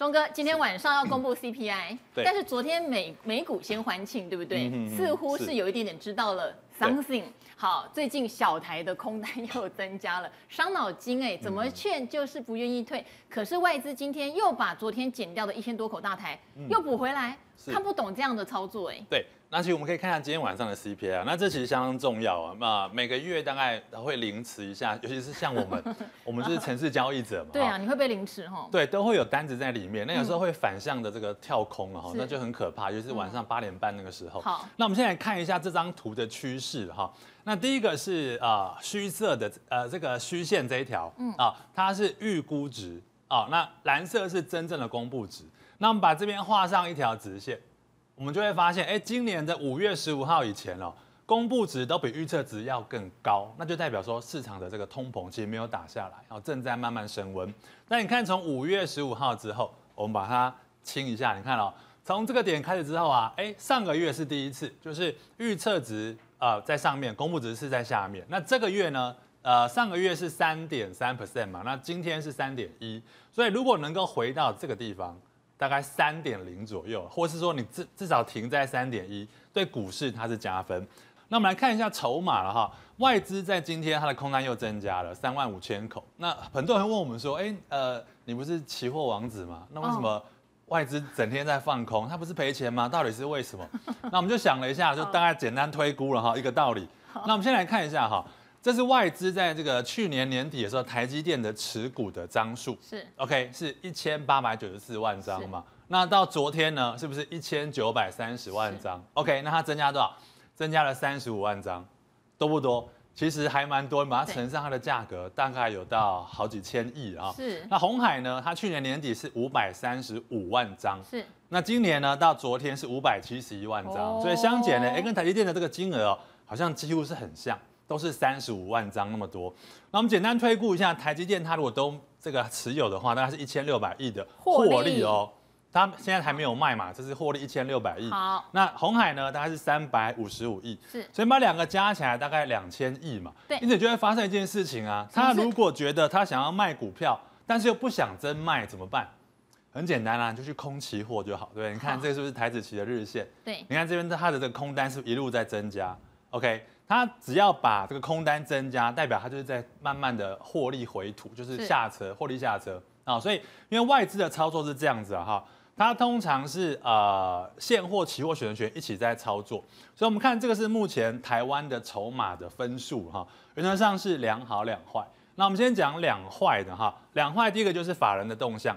庄哥，今天晚上要公布 CPI，但是昨天美美股先欢庆，对不对？似乎是有一点点知道了 something。好，最近小台的空单又增加了，伤脑筋哎，怎么劝就是不愿意退。可是外资今天又把昨天减掉的一千多口大台又补回来，看不懂这样的操作哎。对。那其实我们可以看一下今天晚上的 CPI 啊，那这其实相当重要啊。那每个月大概会凌迟一下，尤其是像我们，我们就是城市交易者嘛。对啊，你会被凌迟哈。对，都会有单子在里面。那有时候会反向的这个跳空啊，那就很可怕。就是晚上八点半那个时候。好，那我们现在看一下这张图的趋势哈。那第一个是呃虚色的呃这个虚线这一条，嗯啊，它是预估值啊。那蓝色是真正的公布值。那我们把这边画上一条直线。我们就会发现，哎，今年的五月十五号以前哦，公布值都比预测值要更高，那就代表说市场的这个通膨其实没有打下来，然后正在慢慢升温。那你看，从五月十五号之后，我们把它清一下，你看哦，从这个点开始之后啊，哎，上个月是第一次，就是预测值呃在上面，公布值是在下面。那这个月呢，呃，上个月是三点三 percent 嘛，那今天是三点一，所以如果能够回到这个地方。大概三点零左右，或是说你至至少停在三点一，对股市它是加分。那我们来看一下筹码了哈，外资在今天它的空单又增加了三万五千口。那很多人问我们说，哎呃，你不是期货王子吗？那为什么外资整天在放空，它不是赔钱吗？到底是为什么？那我们就想了一下，就大概简单推估了哈，一个道理。那我们先来看一下哈。这是外资在这个去年年底的时候，台积电的持股的张数是，OK，是一千八百九十四万张嘛？那到昨天呢，是不是一千九百三十万张？OK，那它增加多少？增加了三十五万张，多不多？其实还蛮多，你把它乘上它的价格，大概有到好几千亿啊。是。那红海呢？它去年年底是五百三十五万张，是。那今年呢？到昨天是五百七十一万张，所以相减呢，哎，跟台积电的这个金额哦，好像几乎是很像。都是三十五万张那么多，那我们简单推估一下，台积电它如果都这个持有的话，大概是一千六百亿的获利哦。它现在还没有卖嘛，这是获利一千六百亿。好，那红海呢，大概是三百五十五亿。是，所以把两个加起来大概两千亿嘛。对。因此就会发生一件事情啊，他如果觉得他想要卖股票，但是又不想真卖怎么办？很简单啦，就去空期货就好，对你看这个是不是台子期的日线？对。你看这边它的这个空单是不是一路在增加？OK。他只要把这个空单增加，代表他就是在慢慢的获利回吐，就是下车获利下车啊。所以，因为外资的操作是这样子哈，它通常是呃现货、期货、选择权一起在操作。所以，我们看这个是目前台湾的筹码的分数哈，原则上是两好两坏。那我们先讲两坏的哈，两坏第一个就是法人的动向，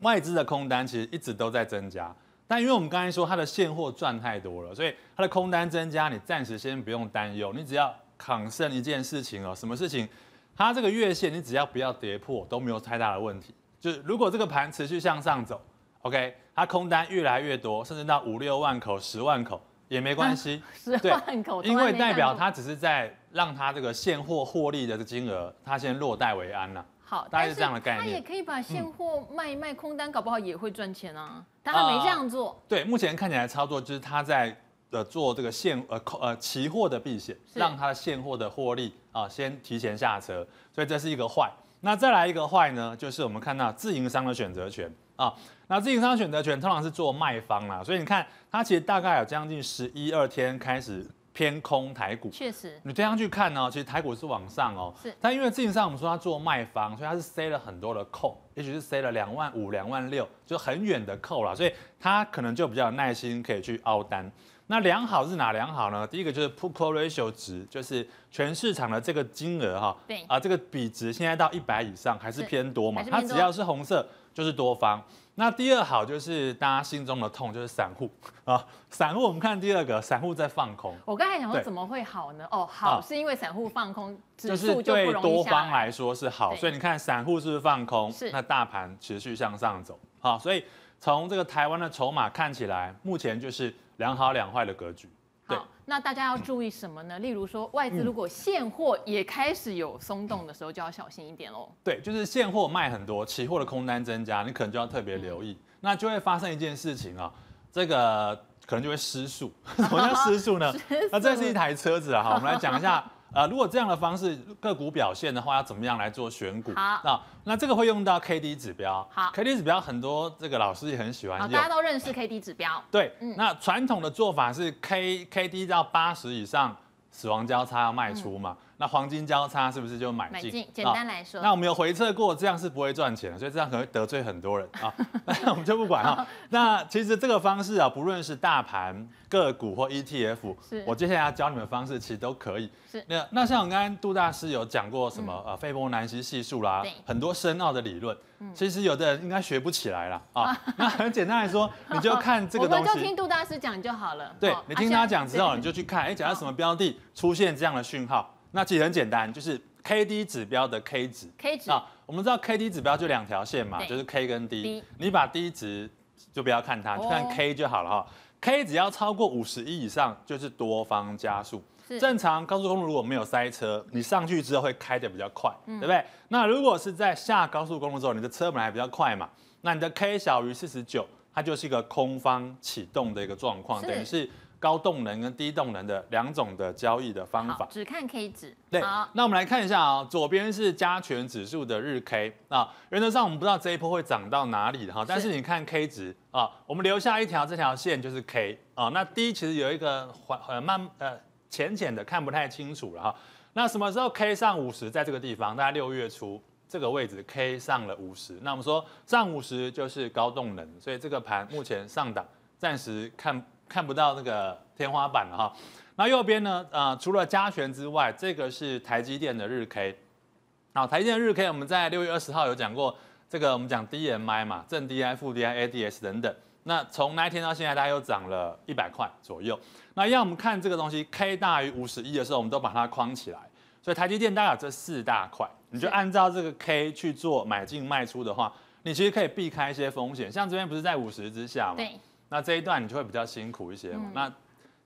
外资的空单其实一直都在增加。但因为我们刚才说它的现货赚太多了，所以它的空单增加，你暂时先不用担忧，你只要扛胜一件事情哦，什么事情？它这个月线你只要不要跌破都没有太大的问题，就是如果这个盘持续向上走，OK，它空单越来越多，甚至到五六万口、十万口也没关系，十万口，因为代表它只是在让它这个现货获利的金额它先落袋为安了。好，大概是这样的概念。他也可以把现货卖一卖空单，搞不好也会赚钱啊。但还没这样做。对，目前看起来操作就是他在呃做这个现呃呃期货的避险，让他现货的获利啊先提前下车，所以这是一个坏。那再来一个坏呢，就是我们看到自营商的选择权啊，那自营商选择权通常是做卖方啦，所以你看它其实大概有将近十一二天开始。偏空台股，确实，你这上去看呢，其实台股是往上哦，是，但因为事实上我们说他做卖方，所以他是塞了很多的扣，也许是塞了两万五、两万六，就很远的扣了，所以他可能就比较有耐心，可以去凹单。那良好是哪良好呢？第一个就是 P/E ratio 值，就是全市场的这个金额哈，啊，这个比值现在到一百以上，还是偏多嘛，它只要是红色。就是多方，那第二好就是大家心中的痛就是散户啊，散户我们看第二个，散户在放空。我刚才想说怎么会好呢？哦，好是因为散户放空，指数就不就是对多方来说是好，所以你看散户是不是放空？是。那大盘持续向上走，好，所以从这个台湾的筹码看起来，目前就是两好两坏的格局。好，那大家要注意什么呢？例如说，外资如果现货也开始有松动的时候，就要小心一点喽。对，就是现货卖很多，期货的空单增加，你可能就要特别留意。那就会发生一件事情啊，这个可能就会失速。什么叫失速呢？那这是一台车子啊，好，我们来讲一下。啊，如果这样的方式个股表现的话，要怎么样来做选股？好，那那这个会用到 K D 指标。好，K D 指标很多，这个老师也很喜欢用。大家都认识 K D 指标。对，那传统的做法是 K K D 到八十以上，死亡交叉要卖出嘛。那黄金交叉是不是就买进？简单来说，那我们有回测过，这样是不会赚钱，所以这样可能会得罪很多人啊。那我们就不管哈。那其实这个方式啊，不论是大盘、个股或 ETF，我接下来教你们方式其实都可以。是。那那像我刚才杜大师有讲过什么呃费波南西系数啦，很多深奥的理论，其实有的人应该学不起来了 啊。那很简单来说，你就看这个东西。我们就听杜大师讲就好了。对，你听他讲之后，你就去看，哎，讲到什么标的出现这样的讯号。那其实很简单，就是 K D 指标的 K 值。K 值啊，我们知道 K D 指标就两条线嘛，就是 K 跟 D。你把 D 值就不要看它，看 K 就好了哈。K 只要超过五十一以上，就是多方加速。正常高速公路如果没有塞车，你上去之后会开的比较快，对不对？那如果是在下高速公路之后，你的车本来比较快嘛？那你的 K 小于四十九，它就是一个空方启动的一个状况，等于是。高动能跟低动能的两种的交易的方法，只看 K 值。对，那我们来看一下啊，左边是加权指数的日 K 啊。原则上我们不知道这一波会涨到哪里哈，但是你看 K 值啊，我们留下一条这条线就是 K 啊。那低其实有一个缓呃慢呃浅浅的看不太清楚了哈。那什么时候 K 上五十在这个地方？大概六月初这个位置 K 上了五十，那我们说上五十就是高动能，所以这个盘目前上档暂时看。看不到那个天花板了哈，那右边呢？呃，除了加权之外，这个是台积电的日 K。好，台积电日 K，我们在六月二十号有讲过，这个我们讲 DMI 嘛，正 DI、负 DI、ADs 等等。那从那一天到现在，大概又涨了一百块左右。那要我们看这个东西，K 大于五十一的时候，我们都把它框起来。所以台积电大概有这四大块，你就按照这个 K 去做买进卖出的话，你其实可以避开一些风险。像这边不是在五十之下吗？对。那这一段你就会比较辛苦一些嘛。那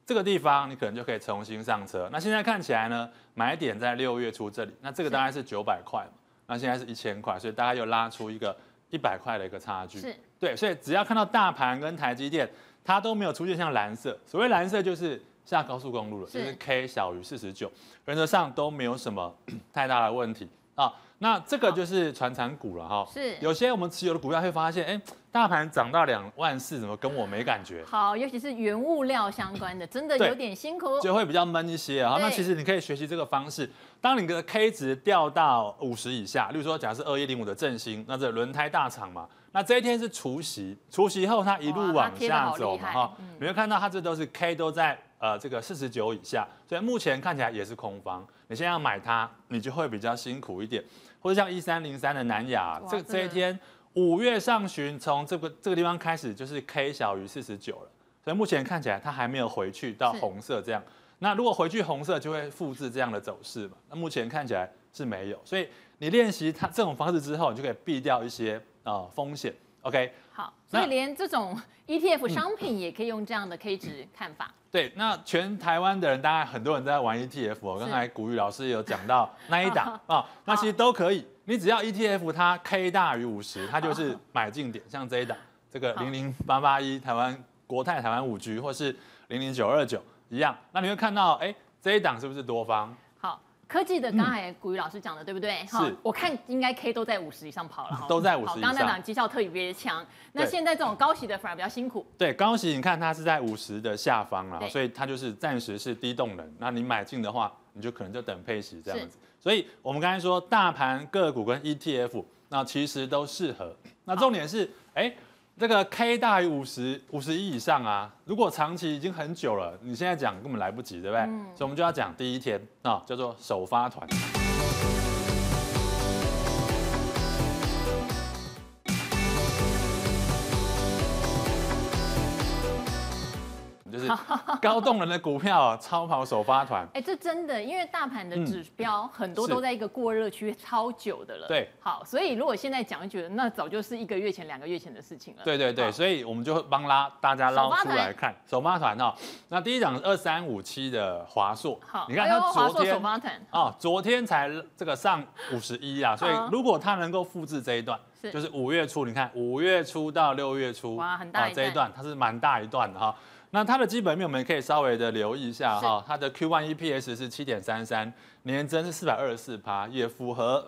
这个地方你可能就可以重新上车。那现在看起来呢，买点在六月初这里。那这个大概是九百块嘛。那现在是一千块，所以大概又拉出一个一百块的一个差距。对，所以只要看到大盘跟台积电，它都没有出现像蓝色，所谓蓝色就是下高速公路了，就是 K 小于四十九，原则上都没有什么 太大的问题啊。那这个就是传产股了哈。是。有些我们持有的股票会发现，哎。大盘涨到两万四，怎么跟我没感觉？好，尤其是原物料相关的，真的有点辛苦，就会比较闷一些啊。那其实你可以学习这个方式，当你的 K 值掉到五十以下，例如说，假设二一零五的振兴，那这轮胎大厂嘛，那这一天是除夕，除夕后它一路往下走，嘛哈，你会看到它这都是 K 都在呃这个四十九以下，所以目前看起来也是空方。你现在要买它，你就会比较辛苦一点，或者像一三零三的南亚，这这一天。五月上旬，从这个这个地方开始就是 K 小于四十九了，所以目前看起来它还没有回去到红色这样。那如果回去红色，就会复制这样的走势嘛？那目前看起来是没有，所以你练习它这种方式之后，你就可以避掉一些呃风险。OK。好，所以连这种 ETF 商品也可以用这样的 K 值看法。对，那全台湾的人，大概很多人在玩 ETF。我刚才古语老师有讲到那一档 啊，那其实都可以。你只要 ETF 它 K 大于五十，它就是买进点。像这一档，这个零零八八一台湾国泰台湾五 G 或是零零九二九一样，那你会看到，哎，这一档是不是多方？好，科技的，刚才古雨老师讲的，对不对？是。我看应该 K 都在五十以上跑了。都在五十以上。刚刚那档绩效特别强。那现在这种高息的反而比较辛苦。对，高息你看它是在五十的下方了，所以它就是暂时是低动能。那你买进的话，你就可能就等配息这样子。所以我们刚才说，大盘个股跟 ETF，那其实都适合。那重点是，哎，这个 K 大于五十、五十亿以上啊。如果长期已经很久了，你现在讲根本来不及，对不对？所以我们就要讲第一天啊，叫做首发团。高动能的股票，超跑首发团。哎，这真的，因为大盘的指标很多都在一个过热区超久的了。对，好，所以如果现在讲，觉得那早就是一个月前、两个月前的事情了。对对对，所以我们就帮拉大家捞出来看，首发团哈。那第一张二三五七的华硕，好，你看它昨天哦，昨天才这个上五十一啊，所以如果它能够复制这一段，就是五月初，你看五月初到六月初，哇，很大一段，这一段它是蛮大一段的哈。那它的基本面我们可以稍微的留意一下哈，它的 Q1 EPS 是七点三三。年增是四百二十四趴，也符合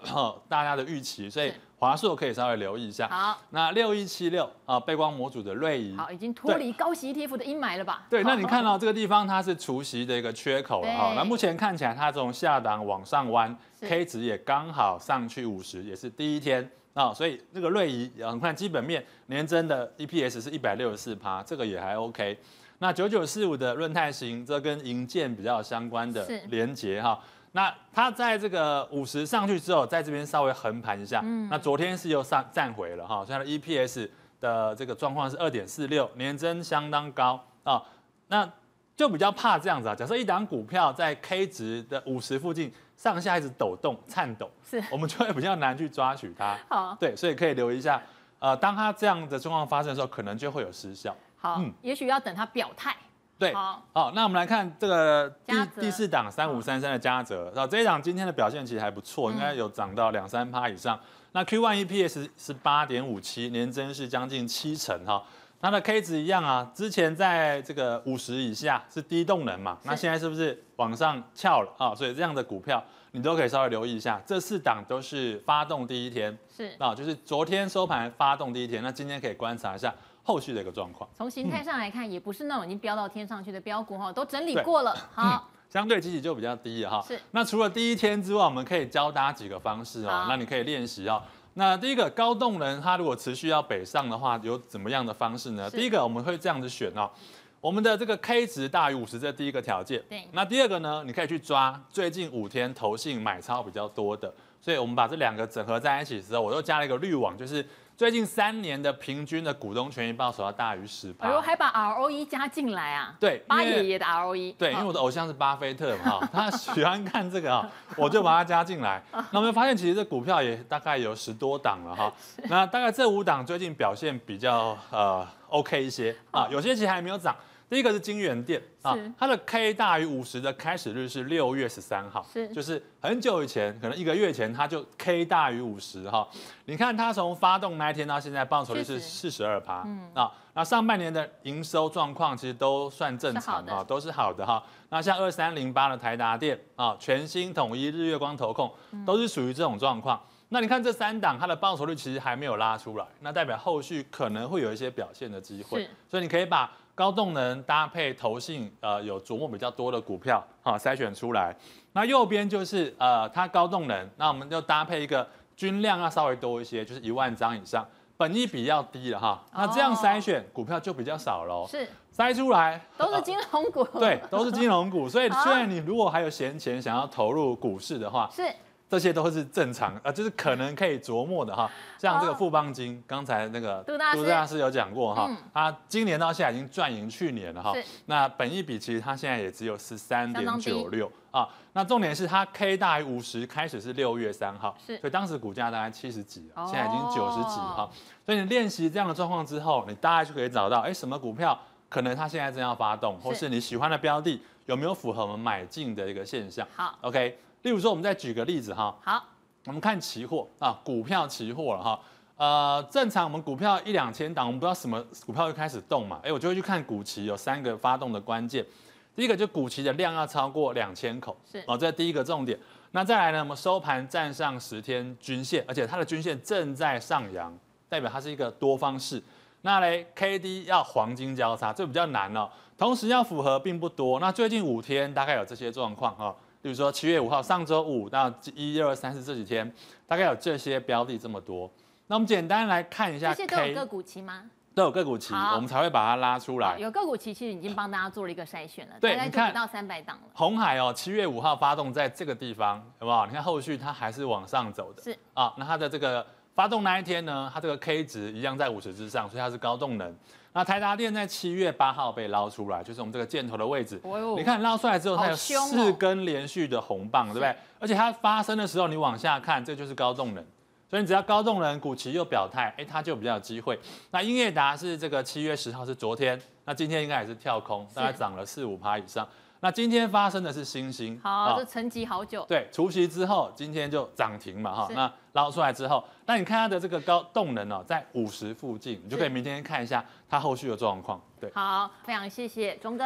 大家的预期，所以华硕可以稍微留意一下。好，那六一七六啊，背光模组的瑞仪，好，已经脱离高息 ETF 的阴霾了吧？对，那你看到这个地方它是除夕的一个缺口了哈，那目前看起来它从下档往上弯，K 值也刚好上去五十，也是第一天啊，所以那个瑞仪，很快基本面年增的 EPS 是一百六十四趴，这个也还 OK。那九九四五的润泰型，这跟银建比较相关的连接哈。那它在这个五十上去之后，在这边稍微横盘一下。嗯，那昨天是又上站回了哈，所以它的 EPS 的这个状况是二点四六，年增相当高啊。那就比较怕这样子啊，假设一档股票在 K 值的五十附近上下一直抖动、颤抖，是我们就会比较难去抓取它。好，对，所以可以留意一下。呃，当它这样的状况发生的时候，可能就会有失效。好，也许要等它表态。对，好，那我们来看这个第第四档三五三三的嘉泽，那这一档今天的表现其实还不错，应该有涨到两三趴以上。那 Q1 EPS 是八点五七，年增是将近七成哈。它的 K 值一样啊，之前在这个五十以下是低动能嘛，那现在是不是往上翘了啊？所以这样的股票你都可以稍微留意一下。这四档都是发动第一天，是啊，就是昨天收盘发动第一天，那今天可以观察一下。后续的一个状况，从形态上来看，也不是那种已经飙到天上去的飙股哈，都整理过了，好，相对积极就比较低了哈。是。那除了第一天之外，我们可以教大家几个方式哦，那你可以练习哦。那第一个，高动能它如果持续要北上的话，有怎么样的方式呢？第一个，我们会这样子选哦，我们的这个 K 值大于五十，这第一个条件。对。那第二个呢，你可以去抓最近五天投信买超比较多的，所以我们把这两个整合在一起的时候，我又加了一个滤网，就是。最近三年的平均的股东权益报酬要大于十倍，如还把 ROE 加进来啊。对，巴爷爷的 ROE，对，因为我的偶像是巴菲特哈，他喜欢看这个啊，我就把它加进来。那我们发现其实这股票也大概有十多档了哈，那大概这五档最近表现比较呃 OK 一些啊，有些其实还没有涨。第一个是金源店啊，它的 K 大于五十的开始日是六月十三号，是就是很久以前，可能一个月前，它就 K 大于五十哈。你看它从发动那一天到现在，报酬率是四十二趴，嗯啊，那上半年的营收状况其实都算正常啊，都是好的哈。那像二三零八的台达店啊，全新统一日月光投控，都是属于这种状况。那你看这三档，它的报酬率其实还没有拉出来，那代表后续可能会有一些表现的机会，所以你可以把高动能搭配投信，呃，有琢磨比较多的股票哈筛选出来。那右边就是呃它高动能，那我们就搭配一个均量要稍微多一些，就是一万张以上，本益比较低了哈。那这样筛选股票就比较少咯，是，筛出来都是金融股，对，都是金融股。所以 虽然你如果还有闲钱想要投入股市的话，是。这些都是正常，呃，就是可能可以琢磨的哈。像这个富邦金，刚才那个杜大师有讲过哈，他今年到现在已经赚赢去年了哈。那本益比其实他现在也只有十三点九六啊。那重点是它 K 大于五十，开始是六月三号，所以当时股价大概七十几现在已经九十几哈。所以你练习这样的状况之后，你大概就可以找到，哎，什么股票可能它现在正要发动，或是你喜欢的标的有没有符合我们买进的一个现象？好，OK。例如说，我们再举个例子哈。好，我们看期货啊，股票期货了哈。呃，正常我们股票一两千档，我们不知道什么股票就开始动嘛？哎，我就会去看股期，有三个发动的关键。第一个就股期的量要超过两千口，是哦，这是第一个重点。那再来呢，我们收盘站上十天均线，而且它的均线正在上扬，代表它是一个多方式。那嘞，K D 要黄金交叉，这比较难哦。同时要符合并不多。那最近五天大概有这些状况哈。比如说七月五号，上周五到一、二、三、四这几天，大概有这些标的这么多。那我们简单来看一下，这些都有个股期吗？都有个股期，我们才会把它拉出来。有个股期，其实已经帮大家做了一个筛选了。对，你看到三百档了。红海哦，七月五号发动在这个地方，好不好？你看后续它还是往上走的，是啊。那它的这个发动那一天呢，它这个 K 值一样在五十之上，所以它是高动能。那台达电在七月八号被捞出来，就是我们这个箭头的位置。你看捞出来之后，它有四根连续的红棒，对不对？而且它发生的时候，你往下看，这就是高动能。所以你只要高动能，股旗又表态，哎，它就比较有机会。那英业达是这个七月十号是昨天，那今天应该也是跳空，大概涨了四五趴以上。那今天发生的是星星，好，这沉寂好久。对，除夕之后，今天就涨停嘛，哈，那捞出来之后，那你看它的这个高动能哦，在五十附近，你就可以明天看一下它后续的状况。对，好，非常谢谢钟哥。